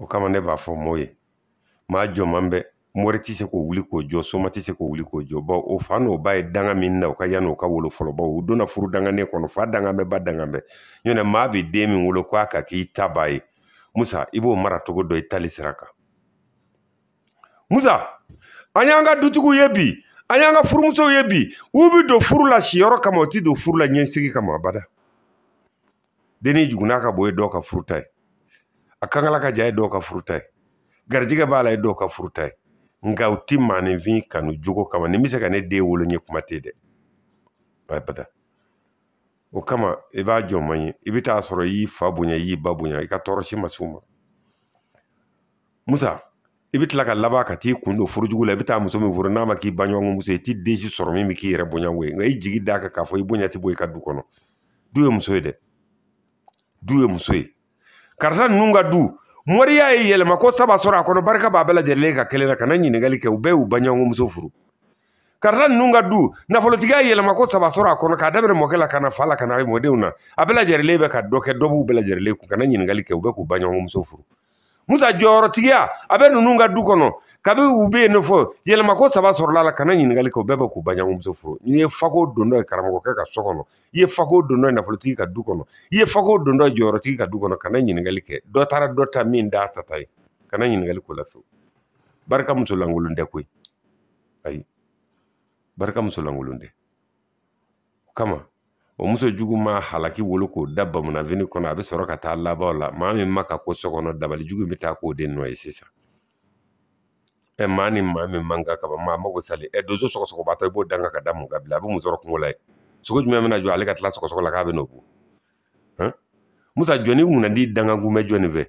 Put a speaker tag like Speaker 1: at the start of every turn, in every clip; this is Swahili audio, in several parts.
Speaker 1: o kama ne b'a fɔ mɔɔw ye maa jɔman bɛ mori tɛ se k'o wuli k'o jɔ soma tɛ se k'o wuli k'o jɔ bawo o fa n'o ba ye danga min na o ka yanni o ka wolo fɔlɔ bawo u donna furu danganen kɔnɔ fa danga bɛ ba danga bɛ ɲɔ tɛ maa bɛ den min wolo k'a ka k'i ta ba ye musa i b'o mara cogo dɔ i tali sira kan musa an y'an ka dutigiw ye bi an y'an ka furumusow ye bi u bɛ don furu la siyɔrɔ kama u tɛ don furu la ɲɛsigi kama abada dennin jugunna ka bɔ ye dɔw ka furu ta ye a kankala ka ja ye dɔw ka furuta ye garijɛgɛ b'a la ye dɔw ka furuta ye nka u ti maninfin kanu jogo kama nin bɛ se ka ne den wolo ɲɛ kuma tɛ dɛ bada o kama i b'a jɔ man ye i bɛ taa sɔrɔ i y'i fa bonya i y'i ba bonya i ka tɔɔrɔ si ma musa i bɛ tila ka laban ka t'i kun don furujugu la i bɛ taa muso min furu n'a ma k'i baɲɔgɔn muso ye i t'i den si sɔrɔ min bɛ k'i yɛrɛ bonya o ye nka i jigi d'a kan k'a fɔ i bonya tɛ bɔ i ka du kɔnɔ du ye muso ye dɛ du ye muso ye karisa nunu ka du moriya ye yɛlɛma ko saba sɔrɔ a kɔnɔ barika b'a bɛɛ ka kelen na ka na kɛ u bɛɛ y'u muso furu karisa nunu ka du nafolotigiya yɛlɛma ko saba sɔrɔ a kɔnɔ k'a daminɛ mɔkɛ la kana fala fa la ka na mɔdenw na a bɛɛ bɛ ka dɔ kɛ dɔ b'u ku lajɛlen kun ka na kɛ u bɛ k'u furu musa jɔyɔrɔtigiya a bɛ ninnu ka du kɔnɔ kabi u bɛ yen fɔ yɛlɛma ko saba sɔrɔla la kana ɲininkali kɛ o bɛɛ bɛ k'u baɲamuso furu n'i ye fako don dɔ ye karamɔgɔkɛ ka so kɔnɔ i ye fako don dɔ ye nafolotigi ka du kɔnɔ i ye fako don dɔ ye jɔyɔrɔtigi ka du kɔnɔ kana ɲininkali kɛ dɔ taara dɔ ta min d'a ta ta ye kana ɲininkali k'o la fiyewu barika muso lankolon tɛ koyi ayi barika muso lankolon tɛ kama o muso jugu ma halaki wolo k'o da bamananfini kɔnɔ a bɛ sɔrɔ ka taa laban la maa min ma ka ko so kɔnɔ dabalijugu bɛ taa k'o de nɔ ye sisan ɛ maa ni maa min man ka ban maa mago sali ɛ donso sɔgɔsɔgɔbaatɔ i b'o dan ka da mun kan a bɛ mun sɔrɔ kungo la ye sogo jumɛn bɛna jɔ ale ka tila sɔgɔsɔgɔ la k'a bɛ n'o kun musa jɔnni kunnadi dangankun bɛ fɛ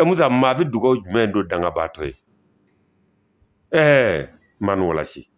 Speaker 1: ɛ musa maa bɛ dugawu jumɛn don dangabaatɔ ye ɛɛ maa ni walasi